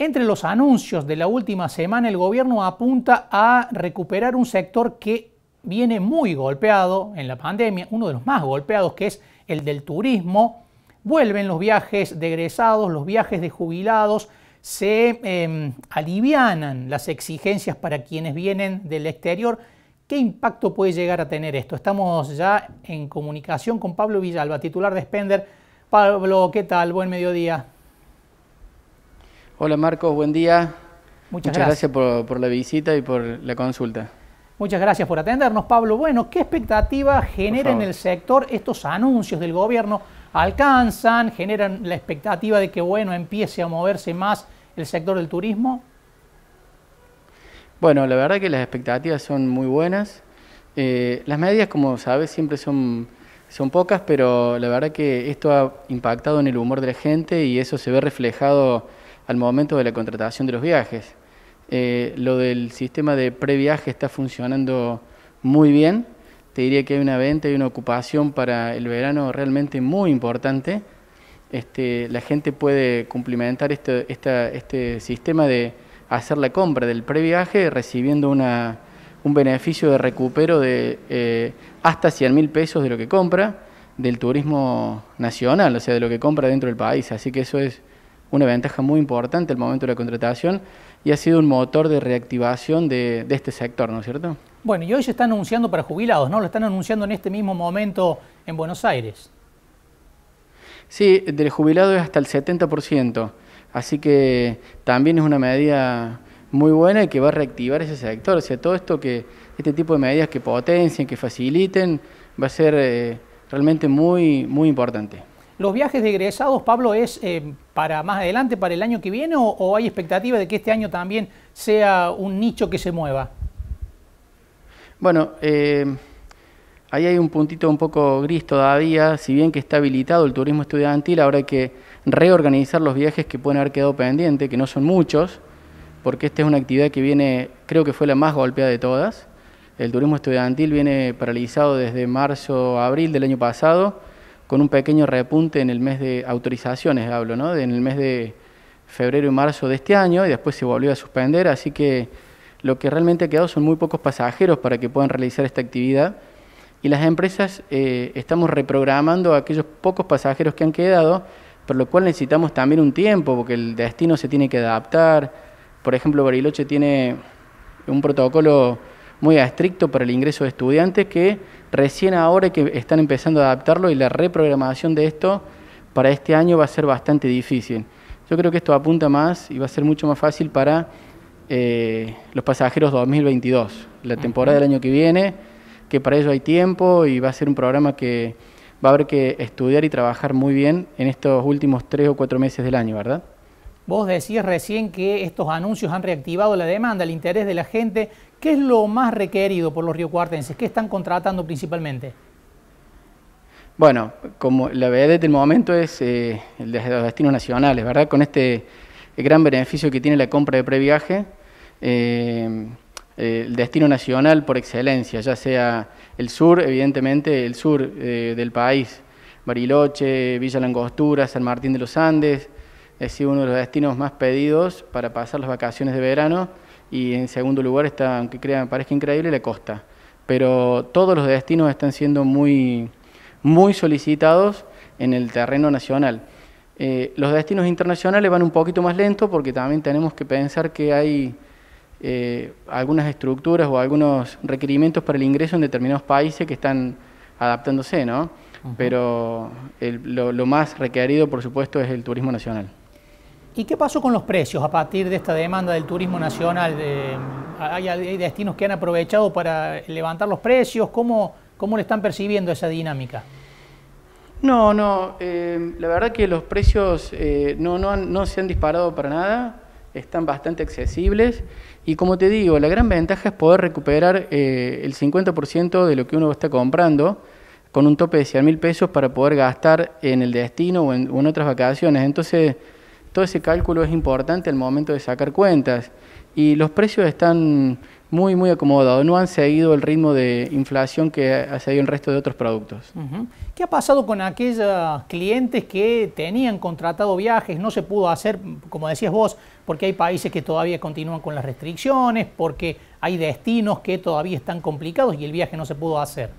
Entre los anuncios de la última semana, el gobierno apunta a recuperar un sector que viene muy golpeado en la pandemia, uno de los más golpeados, que es el del turismo. Vuelven los viajes de egresados, los viajes de jubilados, se em, alivianan las exigencias para quienes vienen del exterior. ¿Qué impacto puede llegar a tener esto? Estamos ya en comunicación con Pablo Villalba, titular de Spender. Pablo, ¿qué tal? Buen mediodía. Hola Marcos, buen día. Muchas, gracias, por, la visita y por la consulta. Muchas gracias por atendernos, Pablo. Bueno, ¿qué expectativa genera en el sector estos anuncios del gobierno? ¿Alcanzan? ¿Generan la expectativa de que, bueno, empiece a moverse más el sector del turismo? Bueno, la verdad que las expectativas son muy buenas. Eh, las medias, como sabes, siempre son, son pocas, pero la verdad que esto ha impactado en el humor de la gente y eso se ve reflejado al momento de la contratación de los viajes. Eh, lo del sistema de previaje está funcionando muy bien. Te diría que hay una venta y una ocupación para el verano realmente muy importante. Este, la gente puede cumplimentar este, este sistema de hacer la compra del previaje recibiendo un beneficio de recupero de eh, hasta 100 mil pesos de lo que compra del turismo nacional, o sea, de lo que compra dentro del país. Así que eso es una ventaja muy importante al momento de la contratación y ha sido un motor de reactivación de, este sector, ¿no es cierto? Bueno, y hoy se está anunciando para jubilados, ¿no? Lo están anunciando en este mismo momento en Buenos Aires. Sí, del jubilado es hasta el 70%, así que también es una medida muy buena y que va a reactivar ese sector. O sea, todo esto que, este tipo de medidas que potencien, que faciliten, va a ser eh, realmente muy, muy importante. Los viajes de egresados, Pablo, es eh, para más adelante, para el año que viene, o, hay expectativa de que este año también sea un nicho que se mueva? Bueno, eh, ahí hay un puntito un poco gris todavía, si bien que está habilitado el turismo estudiantil, ahora que reorganizar los viajes que pueden haber quedado pendientes, que no son muchos, porque esta es una actividad que viene, creo que fue la más golpeada de todas. El turismo estudiantil viene paralizado desde marzo, abril del año pasado con un pequeño repunte en el mes de autorizaciones, hablo, ¿no? en el mes de febrero y marzo de este año, y después se volvió a suspender, así que lo que realmente ha quedado son muy pocos pasajeros para que puedan realizar esta actividad, y las empresas eh, estamos reprogramando a aquellos pocos pasajeros que han quedado, por lo cual necesitamos también un tiempo, porque el destino se tiene que adaptar, por ejemplo, Bariloche tiene un protocolo muy estricto para el ingreso de estudiantes que recién ahora que están empezando a adaptarlo y la reprogramación de esto para este año va a ser bastante difícil. Yo creo que esto apunta más y va a ser mucho más fácil para eh, los pasajeros 2022, la temporada del año que viene, que para ello hay tiempo y va a ser un programa que va a haber que estudiar y trabajar muy bien en estos últimos tres o cuatro meses del año, ¿verdad? Vos decís recién que estos anuncios han reactivado la demanda, el interés de la gente ¿Qué es lo más requerido por los riocuartenses? ¿Qué están contratando principalmente? Bueno, como la BD del momento es eh, el de los destinos nacionales, ¿verdad? Con este eh, gran beneficio que tiene la compra de previaje, eh, el destino nacional por excelencia, ya sea el sur, evidentemente el sur del país, Bariloche, Villa Langostura, San Martín de los Andes, es uno de los destinos más pedidos para pasar las vacaciones de verano y en segundo lugar está, aunque crea, parezca increíble, la costa. Pero todos los destinos están siendo muy, muy solicitados en el terreno nacional. Eh, los destinos internacionales van un poquito más lento porque también tenemos que pensar que hay eh, algunas estructuras o algunos requerimientos para el ingreso en determinados países que están adaptándose, ¿no? Pero lo más requerido, por supuesto, es el turismo nacional. ¿Y qué pasó con los precios a partir de esta demanda del turismo nacional? ¿Hay, destinos que han aprovechado para levantar los precios? ¿Cómo, cómo le están percibiendo esa dinámica? No, no, eh, la verdad que los precios eh, no, no, se han disparado para nada, están bastante accesibles y como te digo, la gran ventaja es poder recuperar eh, el 50% de lo que uno está comprando con un tope de 100 mil pesos para poder gastar en el destino o en, o en otras vacaciones. Entonces, todo ese cálculo es importante al momento de sacar cuentas y los precios están muy, muy acomodados, no han seguido el ritmo de inflación que ha seguido el resto de otros productos. ¿Qué ha pasado con aquellos clientes que tenían contratado viajes? No se pudo hacer, como decías vos, porque hay países que todavía continúan con las restricciones, porque hay destinos que todavía están complicados y el viaje no se pudo hacer.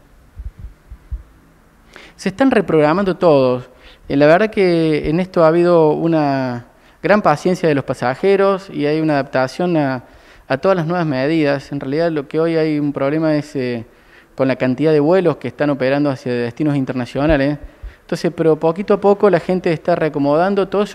Se están reprogramando todos. Eh, la verdad que en esto ha habido una gran paciencia de los pasajeros y hay una adaptación a, todas las nuevas medidas. En realidad lo que hoy hay un problema es eh, con la cantidad de vuelos que están operando hacia destinos internacionales. Entonces, pero poquito a poco la gente está reacomodando, todos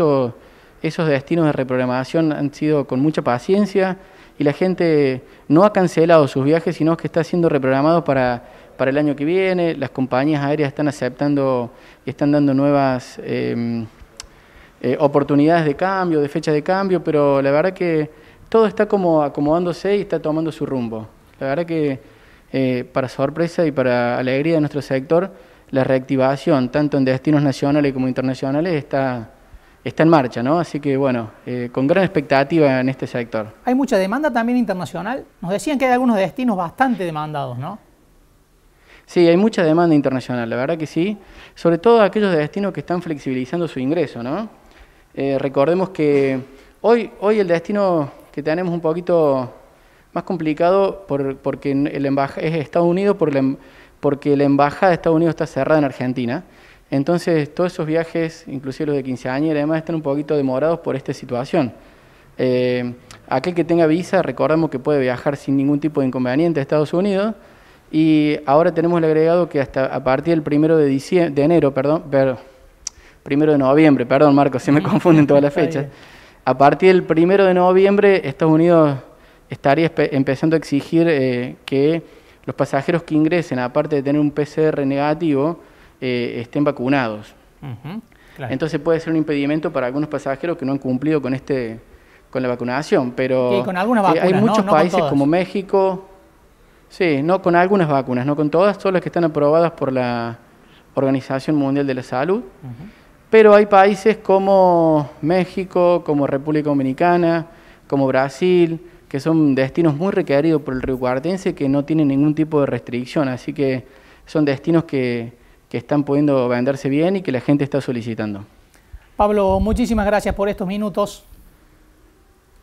esos destinos de reprogramación han sido con mucha paciencia y la gente no ha cancelado sus viajes, sino que está siendo reprogramado para, el año que viene. Las compañías aéreas están aceptando y están dando nuevas... Em, eh, oportunidades de cambio, de fecha de cambio, pero la verdad que todo está como acomodándose y está tomando su rumbo. La verdad que eh, para sorpresa y para alegría de nuestro sector, la reactivación, tanto en destinos nacionales como internacionales, está, en marcha, ¿no? Así que bueno, eh, con gran expectativa en este sector. Hay mucha demanda también internacional. Nos decían que hay algunos destinos bastante demandados, ¿no? Sí, hay mucha demanda internacional, la verdad que sí. Sobre todo aquellos destinos que están flexibilizando su ingreso, ¿no? Eh, recordemos que hoy, hoy el destino que tenemos un poquito más complicado porque el es Estados Unidos, por em-, porque la embajada de Estados Unidos está cerrada en Argentina. Entonces, todos esos viajes, inclusive los de 15 años, además están un poquito demorados por esta situación. Eh, aquel que tenga visa, recordemos que puede viajar sin ningún tipo de inconveniente a Estados Unidos. Y ahora tenemos el agregado que hasta a partir del primero de, de enero, perdón, pero primero de noviembre, perdón Marco, se me confunden todas las fechas. A partir del primero de noviembre, Estados Unidos estaría empezando a exigir eh, que los pasajeros que ingresen, aparte de tener un PCR negativo, eh, estén vacunados. Entonces puede ser un impedimento para algunos pasajeros que no han cumplido con este con la vacunación, pero con eh, hay muchos países como México, sí, no con algunas vacunas, no con todas, todas las que están aprobadas por la Organización Mundial de la Salud pero hay países como México, como República Dominicana, como Brasil, que son destinos muy requeridos por el riocuartense que no tienen ningún tipo de restricción, así que son destinos que, que están pudiendo venderse bien y que la gente está solicitando. Pablo, muchísimas gracias por estos minutos.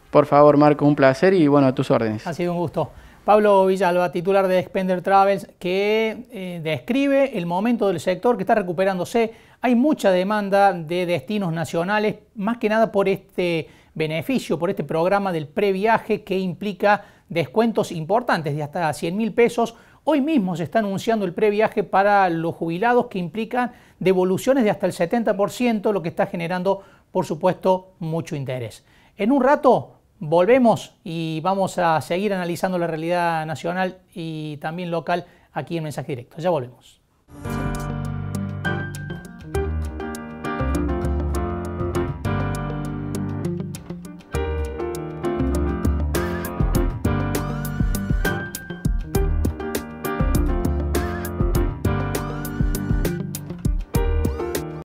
Por favor, Marco, un placer y bueno, a tus órdenes. Ha sido un gusto. Pablo Villalba, titular de Expender Travels, que eh, describe el momento del sector que está recuperándose. Hay mucha demanda de destinos nacionales, más que nada por este beneficio, por este programa del previaje que implica descuentos importantes de hasta 100 mil pesos. Hoy mismo se está anunciando el previaje para los jubilados que implican devoluciones de hasta el 70%, lo que está generando, por supuesto, mucho interés. En un rato Volvemos y vamos a seguir analizando la realidad nacional y también local aquí en Mensaje Directo. Ya volvemos.